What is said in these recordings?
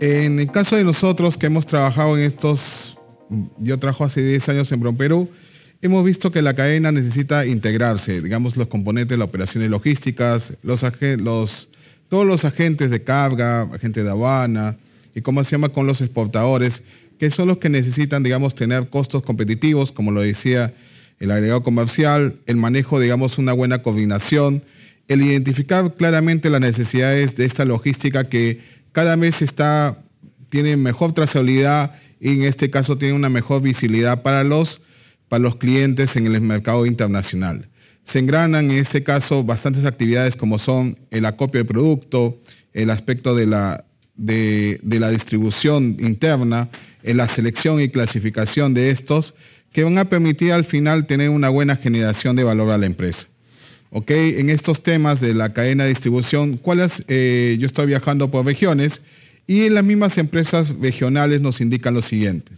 En el caso de nosotros que hemos trabajado en estos, yo trabajo hace 10 años en Perú, hemos visto que la cadena necesita integrarse, digamos, los componentes, las operaciones logísticas, los, los, todos los agentes de carga, agentes de habana, y cómo se llama con los exportadores, que son los que necesitan, digamos, tener costos competitivos, como lo decía el agregado comercial, el manejo, digamos, una buena coordinación, el identificar claramente las necesidades de esta logística que cada mes tiene mejor trazabilidad y en este caso tiene una mejor visibilidad para los, para los clientes en el mercado internacional. Se engranan en este caso bastantes actividades como son el acopio de producto, el aspecto de la, de la distribución interna, la selección y clasificación de estos, que van a permitir al final tener una buena generación de valor a la empresa. En estos temas de la cadena de distribución, ¿cuáles? Eh, yo estoy viajando por regiones y en las mismas empresas regionales nos indican lo siguiente.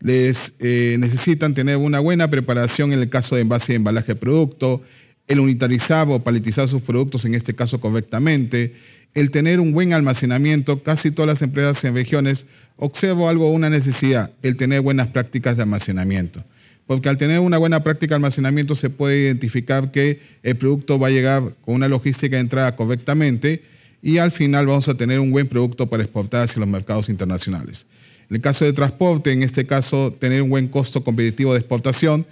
Les eh, necesitan tener una buena preparación en el caso de envase y embalaje de producto, el unitarizar o paletizar sus productos, en este caso correctamente, el tener un buen almacenamiento, casi todas las empresas en regiones, observo algo, una necesidad, el tener buenas prácticas de almacenamiento porque al tener una buena práctica de almacenamiento se puede identificar que el producto va a llegar con una logística de entrada correctamente y al final vamos a tener un buen producto para exportar hacia los mercados internacionales. En el caso de transporte, en este caso, tener un buen costo competitivo de exportación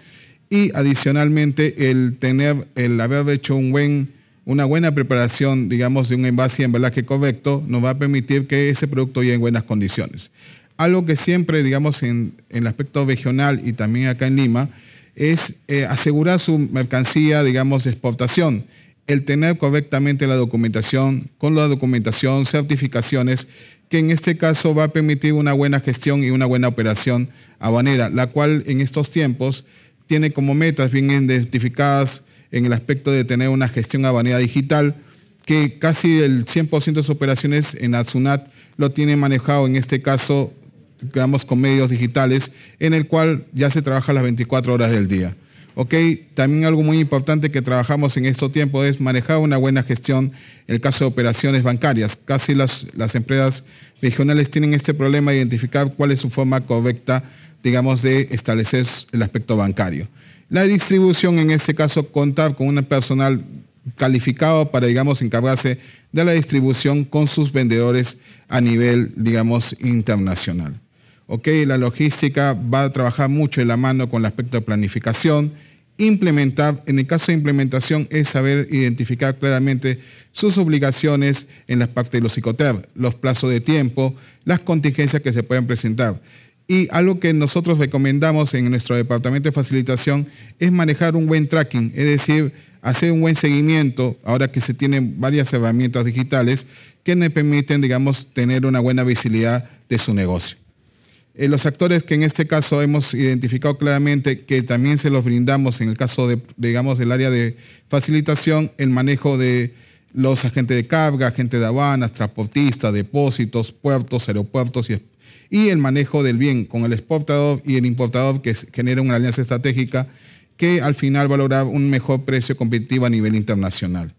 y adicionalmente el tener, el haber hecho una buena preparación, digamos, de un envase y embalaje correcto, nos va a permitir que ese producto llegue en buenas condiciones algo que siempre, digamos, en, el aspecto regional y también acá en Lima, es eh, asegurar su mercancía, digamos, de exportación. El tener correctamente la documentación, con la documentación, certificaciones, que en este caso va a permitir una buena gestión y una buena operación habanera, la cual en estos tiempos tiene como metas bien identificadas en el aspecto de tener una gestión habanera digital, que casi el 100% de sus operaciones en Azunat lo tiene manejado en este caso quedamos con medios digitales, en el cual ya se trabaja las 24 horas del día. También algo muy importante que trabajamos en estos tiempos es manejar una buena gestión en el caso de operaciones bancarias. Casi las, empresas regionales tienen este problema de identificar cuál es su forma correcta, digamos, de establecer el aspecto bancario. La distribución, en este caso, contar con un personal calificado para, digamos, encargarse de la distribución con sus vendedores a nivel, digamos, internacional. ¿ok? La logística va a trabajar mucho en la mano con el aspecto de planificación. Implementar, en el caso de implementación, es saber identificar claramente sus obligaciones en las partes de los psicoter, los plazos de tiempo, las contingencias que se puedan presentar. Y algo que nosotros recomendamos en nuestro departamento de facilitación es manejar un buen tracking, es decir, hacer un buen seguimiento, ahora que se tienen varias herramientas digitales que nos permiten, digamos, tener una buena visibilidad de su negocio. Eh, los actores que en este caso hemos identificado claramente que también se los brindamos en el caso de, digamos, del área de facilitación, el manejo de los agentes de carga, agentes de habanas, transportistas, depósitos, puertos, aeropuertos y, el manejo del bien con el exportador y el importador que genera una alianza estratégica que al final valora un mejor precio competitivo a nivel internacional.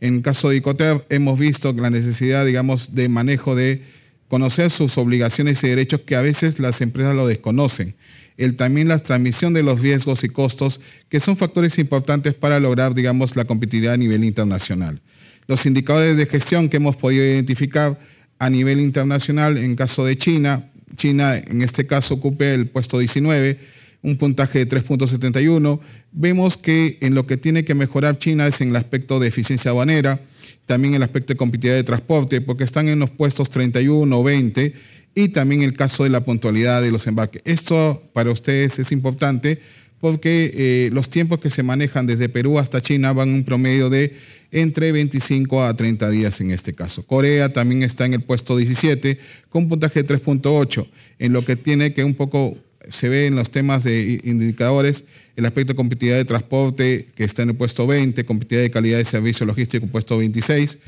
En el caso de ICOTER hemos visto la necesidad, digamos, de manejo de conocer sus obligaciones y derechos que a veces las empresas lo desconocen. El, también la transmisión de los riesgos y costos, que son factores importantes para lograr, digamos, la competitividad a nivel internacional. Los indicadores de gestión que hemos podido identificar a nivel internacional, en caso de China, China en este caso ocupe el puesto 19, un puntaje de 3.71. Vemos que en lo que tiene que mejorar China es en el aspecto de eficiencia aduanera, también el aspecto de competitividad de transporte, porque están en los puestos 31 20, y también el caso de la puntualidad de los embarques. Esto para ustedes es importante porque eh, los tiempos que se manejan desde Perú hasta China van un promedio de entre 25 a 30 días en este caso. Corea también está en el puesto 17 con puntaje de 3.8, en lo que tiene que un poco se ve en los temas de indicadores el aspecto de competitividad de transporte, que está en el puesto 20, competitividad de calidad de servicio logístico, puesto 26,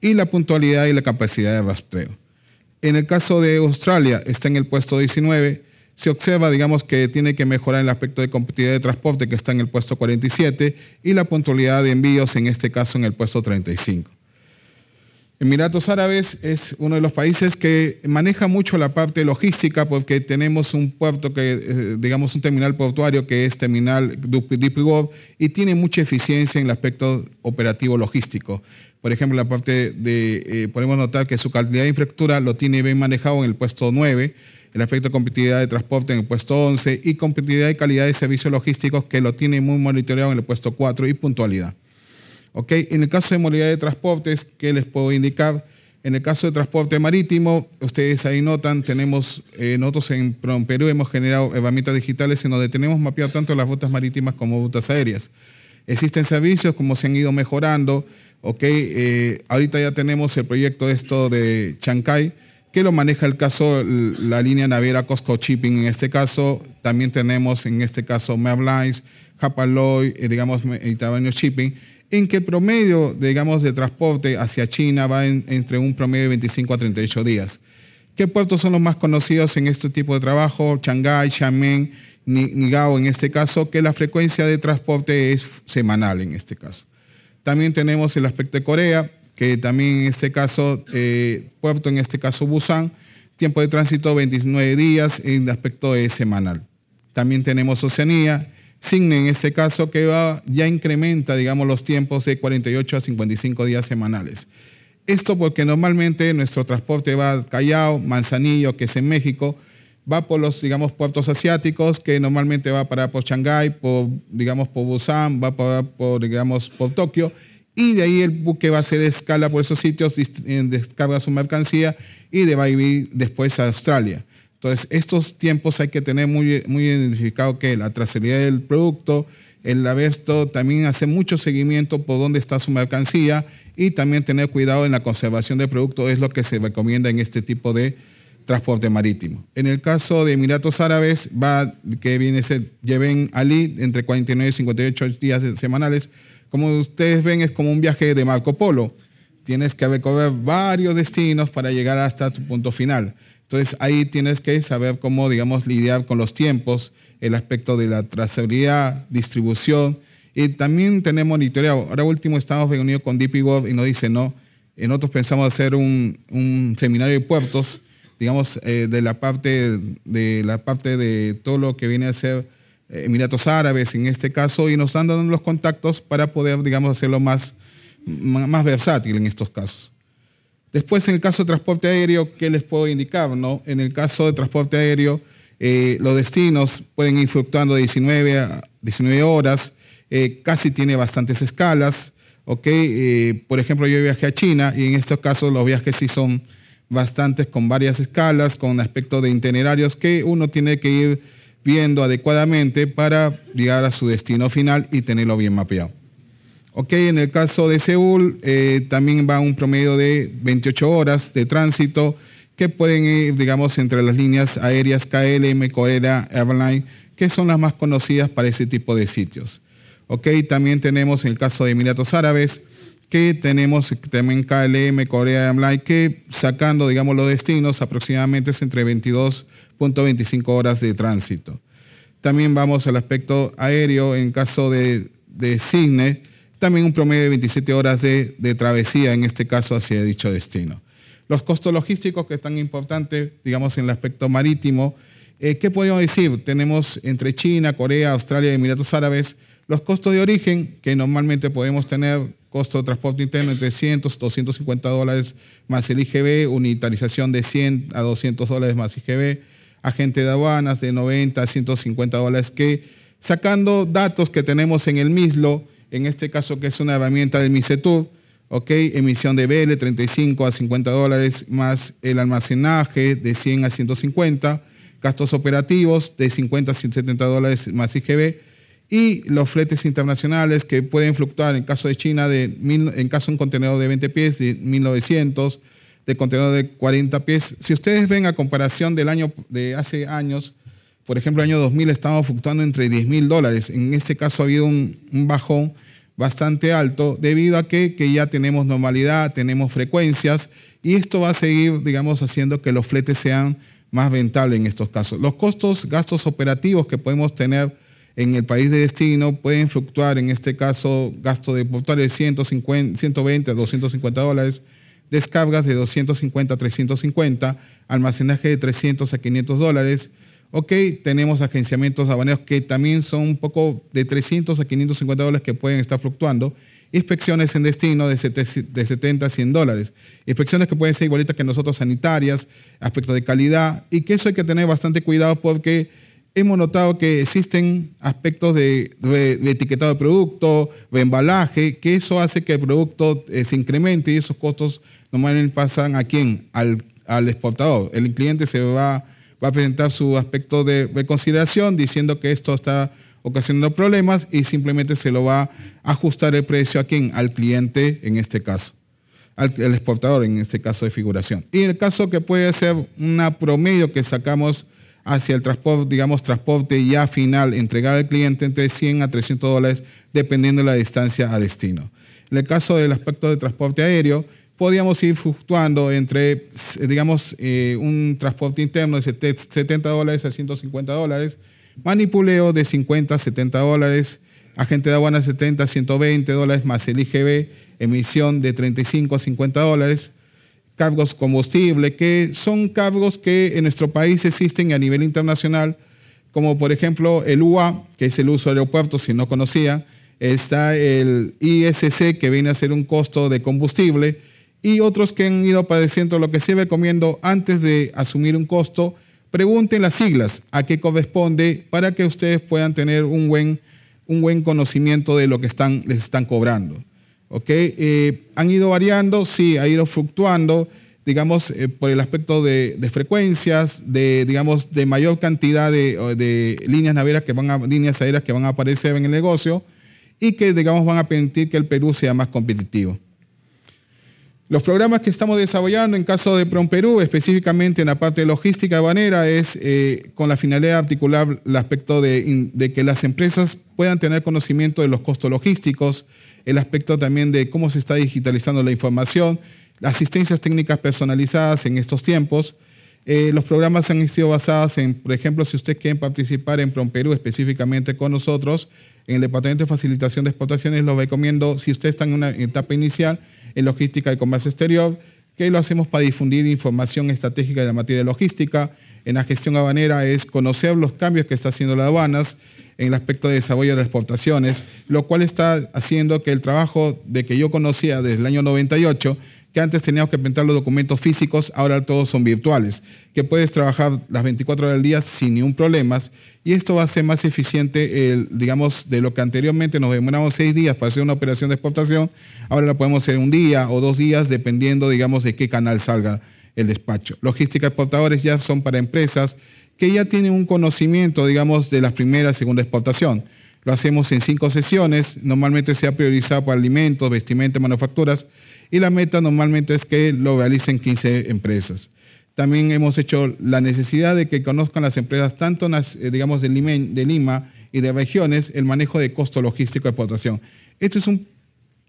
y la puntualidad y la capacidad de rastreo. En el caso de Australia, está en el puesto 19, se observa, digamos, que tiene que mejorar el aspecto de competitividad de transporte, que está en el puesto 47, y la puntualidad de envíos, en este caso, en el puesto 35. Emiratos Árabes es uno de los países que maneja mucho la parte logística porque tenemos un puerto que, eh, digamos, un terminal portuario que es Terminal Web y tiene mucha eficiencia en el aspecto operativo logístico. Por ejemplo, la parte de, eh, podemos notar que su calidad de infraestructura lo tiene bien manejado en el puesto 9, el aspecto de competitividad de transporte en el puesto 11 y competitividad y calidad de servicios logísticos que lo tiene muy monitoreado en el puesto 4 y puntualidad. En el caso de movilidad de transportes, ¿qué les puedo indicar? En el caso de transporte marítimo, ustedes ahí notan, tenemos, eh, nosotros en Perú hemos generado herramientas digitales en donde tenemos mapeado tanto las rutas marítimas como rutas aéreas. Existen servicios como se han ido mejorando, eh, ahorita ya tenemos el proyecto esto de Chancay, que lo maneja el caso, la línea naviera Costco Shipping en este caso. También tenemos en este caso Mavlines, Hapaloy, eh, digamos, Mediterráneo Shipping en qué promedio, digamos, de transporte hacia China va entre un promedio de 25 a 38 días. ¿Qué puertos son los más conocidos en este tipo de trabajo? ¿Shanghai, Xiamen, Nigao en este caso, que la frecuencia de transporte es semanal en este caso. También tenemos el aspecto de Corea, que también en este caso, eh, puerto en este caso Busan, tiempo de tránsito 29 días en aspecto es semanal. También tenemos Oceanía, Signe en este caso que ya incrementa, digamos, los tiempos de 48 a 55 días semanales. Esto porque normalmente nuestro transporte va a Callao, Manzanillo, que es en México, va por los, digamos, puertos asiáticos, que normalmente va para por Shanghái, por, digamos, por Busan, va por, digamos, por Tokio, y de ahí el buque va a hacer escala por esos sitios, eh, descarga su mercancía y de va a ir después a Australia. Entonces, estos tiempos hay que tener muy, muy identificado que la trazabilidad del producto, el Abesto también hace mucho seguimiento por dónde está su mercancía y también tener cuidado en la conservación del producto es lo que se recomienda en este tipo de transporte marítimo. En el caso de Emiratos Árabes, va que viene se lleven Ali entre 49 y 58 días semanales. Como ustedes ven, es como un viaje de Marco Polo. Tienes que recorrer varios destinos para llegar hasta tu punto final. Entonces ahí tienes que saber cómo, digamos, lidiar con los tiempos, el aspecto de la trazabilidad, distribución y también tener monitoreo. Ahora último estamos reunidos con DPGov y nos dicen, no, eh, nosotros pensamos hacer un, seminario de puertos, digamos, eh, de, la parte, de la parte de todo lo que viene a ser eh, Emiratos Árabes en este caso y nos están dando los contactos para poder, digamos, hacerlo más, más versátil en estos casos. Después, en el caso de transporte aéreo, ¿qué les puedo indicar? No? En el caso de transporte aéreo, eh, los destinos pueden ir fluctuando de 19 a 19 horas, eh, casi tiene bastantes escalas. Eh, por ejemplo, yo viajé a China y en estos casos los viajes sí son bastantes con varias escalas, con aspecto de itinerarios que uno tiene que ir viendo adecuadamente para llegar a su destino final y tenerlo bien mapeado. Ok, en el caso de Seúl eh, también va un promedio de 28 horas de tránsito que pueden ir, digamos, entre las líneas aéreas KLM, Corea, Airline, que son las más conocidas para ese tipo de sitios. Ok, también tenemos en el caso de Emiratos Árabes, que tenemos también KLM, Corea Airline, que sacando, digamos, los destinos aproximadamente es entre 22.25 horas de tránsito. También vamos al aspecto aéreo en caso de, de también un promedio de 27 horas de, travesía, en este caso, hacia dicho destino. Los costos logísticos, que están importantes, digamos, en el aspecto marítimo, eh, ¿qué podemos decir? Tenemos entre China, Corea, Australia y Emiratos Árabes los costos de origen, que normalmente podemos tener costo de transporte interno entre 300, 250 dólares más el IGB, unitarización de 100 a 200 dólares más IGB, agente de aduanas de 90 a 150 dólares, que sacando datos que tenemos en el MISLO, en este caso que es una herramienta de Misetur, ¿ok? Emisión de BL 35 a 50 dólares más el almacenaje de 100 a 150, gastos operativos de 50 a 170 dólares más IGB y los fletes internacionales que pueden fluctuar en caso de China de en caso de un contenedor de 20 pies de 1900, de contenedor de 40 pies. Si ustedes ven a comparación del año de hace años, por ejemplo, el año 2000 estábamos fluctuando entre 10 mil dólares. En este caso ha habido un bajón bastante alto debido a que, que, ya tenemos normalidad, tenemos frecuencias y esto va a seguir, digamos, haciendo que los fletes sean más rentables en estos casos. Los costos, gastos operativos que podemos tener en el país de destino pueden fluctuar, en este caso, gasto de portal de 120 a 250 dólares, descargas de 250 a 350, almacenaje de 300 a 500 dólares, Ok, tenemos agenciamientos habaneros que también son un poco de 300 a 550 dólares que pueden estar fluctuando. Inspecciones en destino de 70 a 100 dólares. Inspecciones que pueden ser igualitas que nosotros, sanitarias, aspectos de calidad. Y que eso hay que tener bastante cuidado porque hemos notado que existen aspectos de, etiquetado de producto, de embalaje, que eso hace que el producto eh, se incremente y esos costos normalmente pasan a quién? Al, al exportador. El cliente se va va a presentar su aspecto de, reconsideración consideración diciendo que esto está ocasionando problemas y simplemente se lo va a ajustar el precio a quién, al cliente en este caso, al, exportador en este caso de figuración. Y el caso que puede ser una promedio que sacamos hacia el transporte, digamos, transporte ya final, entregar al cliente entre 100 a 300 dólares, dependiendo de la distancia a destino. En el caso del aspecto de transporte aéreo, podíamos ir fluctuando entre, digamos, eh, un transporte interno de 70 dólares a 150 dólares, manipuleo de 50 a 70 dólares, agente de aduana 70 a 120 dólares más el IGB, emisión de 35 a 50 dólares, cargos combustible, que son cargos que en nuestro país existen a nivel internacional, como por ejemplo el UA, que es el uso de aeropuertos, si no conocía, está el ISC, que viene a ser un costo de combustible, y otros que han ido padeciendo lo que se recomiendo antes de asumir un costo, pregunten las siglas a qué corresponde para que ustedes puedan tener un buen, un buen conocimiento de lo que están, les están cobrando. ¿Okay? Eh, ¿Han ido variando? Sí, ha ido fluctuando, digamos, eh, por el aspecto de, frecuencias, de, digamos, de mayor cantidad de, líneas, que van líneas aéreas que van a aparecer en el negocio y que, digamos, van a permitir que el Perú sea más competitivo. Los programas que estamos desarrollando en caso de PromPerú, específicamente en la parte de logística habanera, es eh, con la finalidad de articular el aspecto de, que las empresas puedan tener conocimiento de los costos logísticos, el aspecto también de cómo se está digitalizando la información, asistencias técnicas personalizadas en estos tiempos. Eh, los programas han sido basados en, por ejemplo, si ustedes quieren participar en PromPerú específicamente con nosotros, en el Departamento de Facilitación de Exportaciones lo recomiendo si usted está en una etapa inicial en logística y comercio exterior, que lo hacemos para difundir información estratégica de la materia de logística. En la gestión habanera es conocer los cambios que está haciendo las aduanas en el aspecto de desarrollo de las exportaciones, lo cual está haciendo que el trabajo de que yo conocía desde el año 98 que antes teníamos que pintar los documentos físicos, ahora todos son virtuales, que puedes trabajar las 24 horas del día sin ningún problema. Y esto va a ser más eficiente, digamos, de lo que anteriormente nos demoramos seis días para hacer una operación de exportación, ahora la podemos hacer un día o dos días, dependiendo, digamos, de qué canal salga el despacho. Logística exportadores ya son para empresas que ya tienen un conocimiento, digamos, de la primera y segunda exportación lo hacemos en cinco sesiones. Normalmente se ha priorizado para alimentos, vestimenta, manufacturas. Y la meta normalmente es que lo realicen 15 empresas. También hemos hecho la necesidad de que conozcan las empresas, tanto eh, digamos, de Lima, y de regiones, el manejo de costo logístico de exportación. Esto es un,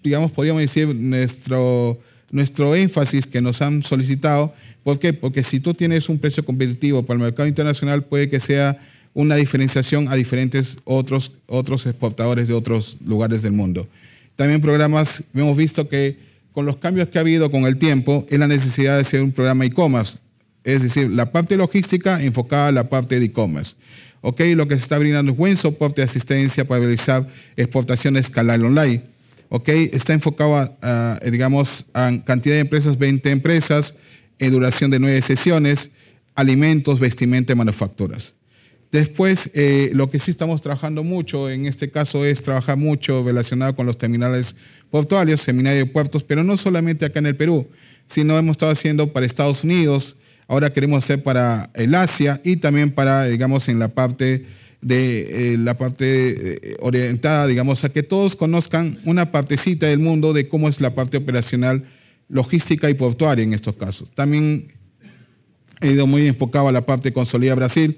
digamos, podríamos decir, nuestro, nuestro énfasis que nos han solicitado. ¿Por qué? Porque si tú tienes un precio competitivo para el mercado internacional, puede que sea una diferenciación a diferentes otros, otros exportadores de otros lugares del mundo. También programas, hemos visto que con los cambios que ha habido con el tiempo, es la necesidad de hacer un programa e-commerce, es decir, la parte logística enfocada a la parte de e-commerce. Lo que se está brindando es buen soporte de asistencia para realizar exportaciones escalar online. Okay, Está enfocado a, digamos, a cantidad de empresas, 20 empresas, en duración de 9 sesiones, alimentos, vestimenta y manufacturas. Después, eh, lo que sí estamos trabajando mucho, en este caso es trabajar mucho relacionado con los terminales portuarios, seminario de puertos, pero no solamente acá en el Perú, sino hemos estado haciendo para Estados Unidos, ahora queremos hacer para eh, el Asia y también para, digamos, en la parte de eh, la parte orientada, digamos, a que todos conozcan una partecita del mundo de cómo es la parte operacional logística y portuaria en estos casos. También he ido muy enfocado a la parte consolida Brasil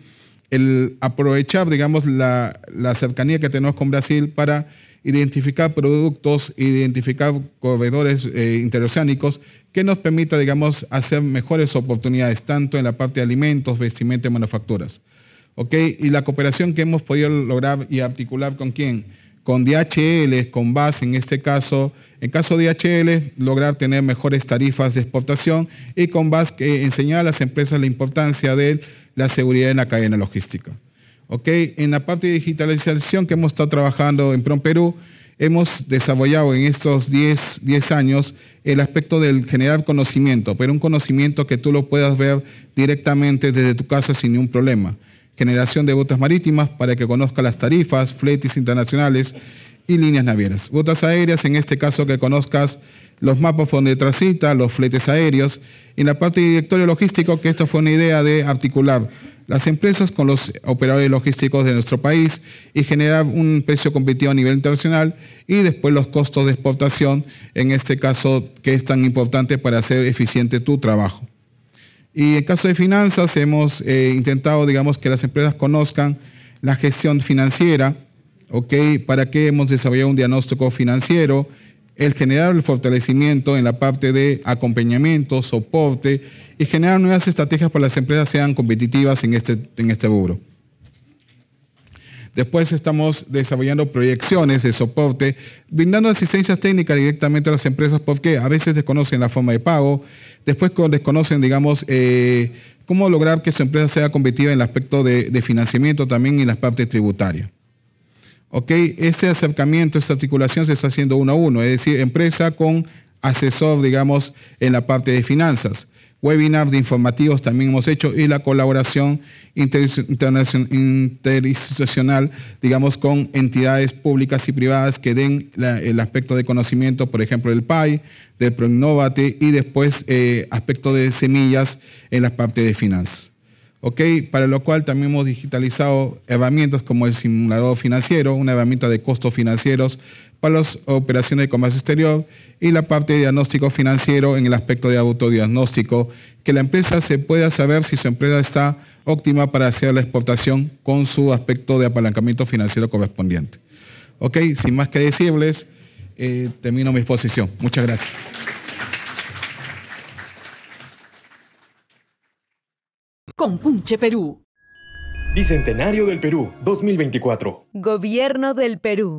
el aprovechar, digamos, la, cercanía que tenemos con Brasil para identificar productos, identificar corredores eh, interoceánicos que nos permita, digamos, hacer mejores oportunidades, tanto en la parte de alimentos, vestimenta y manufacturas. ¿Ok? Y la cooperación que hemos podido lograr y articular con quién? Con DHL, con BAS en este caso. En caso de DHL, lograr tener mejores tarifas de exportación y con BAS que enseñar a las empresas la importancia de la seguridad en la cadena logística. En la parte de digitalización que hemos estado trabajando en PROMPERU, Perú, hemos desarrollado en estos 10, 10, años el aspecto del generar conocimiento, pero un conocimiento que tú lo puedas ver directamente desde tu casa sin ningún problema. Generación de botas marítimas para que conozca las tarifas, fletes internacionales, y líneas navieras. Botas aéreas, en este caso que conozcas los mapas por donde transita, los fletes aéreos. En la parte de directorio logístico, que esto fue una idea de articular las empresas con los operadores logísticos de nuestro país y generar un precio competitivo a nivel internacional y después los costos de exportación, en este caso que es tan importante para hacer eficiente tu trabajo. Y en caso de finanzas hemos eh, intentado, digamos, que las empresas conozcan la gestión financiera, ¿Para qué hemos desarrollado un diagnóstico financiero? El generar el fortalecimiento en la parte de acompañamiento, soporte y generar nuevas estrategias para que las empresas sean competitivas en este, en este Después estamos desarrollando proyecciones de soporte, brindando asistencias técnicas directamente a las empresas porque a veces desconocen la forma de pago, después desconocen, digamos, eh, cómo lograr que su empresa sea competitiva en el aspecto de, de financiamiento, también en las partes tributarias. ¿ok? Este acercamiento, esta articulación se está haciendo uno a uno, es decir, empresa con asesor, digamos, en la parte de finanzas. Webinar de informativos también hemos hecho y la colaboración interinstitucional, digamos, con entidades públicas y privadas que den el aspecto de conocimiento, por ejemplo, del PAI, del ProInnovate y después eh, aspecto de semillas en la parte de finanzas para lo cual también hemos digitalizado herramientas como el simulador financiero, una herramienta de costos financieros para las operaciones de comercio exterior y la parte de diagnóstico financiero en el aspecto de autodiagnóstico, que la empresa se pueda saber si su empresa está óptima para hacer la exportación con su aspecto de apalancamiento financiero correspondiente. Ok, sin más que decirles, eh, termino mi exposición. Muchas gracias. Compunche Perú. Bicentenario del Perú, 2024. Gobierno del Perú.